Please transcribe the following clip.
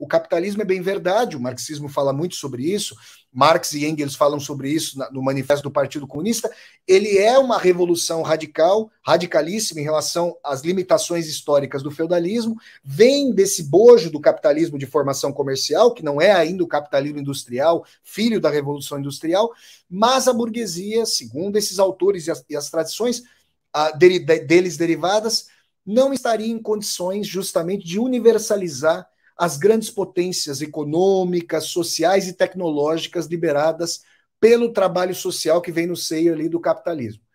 o capitalismo é bem verdade, o marxismo fala muito sobre isso, Marx e Engels falam sobre isso no manifesto do Partido Comunista, ele é uma revolução radical, radicalíssima em relação às limitações históricas do feudalismo, vem desse bojo do capitalismo de formação comercial, que não é ainda o capitalismo industrial, filho da revolução industrial, mas a burguesia, segundo esses autores e as, e as tradições a, dele, deles derivadas, não estaria em condições justamente de universalizar as grandes potências econômicas, sociais e tecnológicas liberadas pelo trabalho social que vem no seio ali do capitalismo.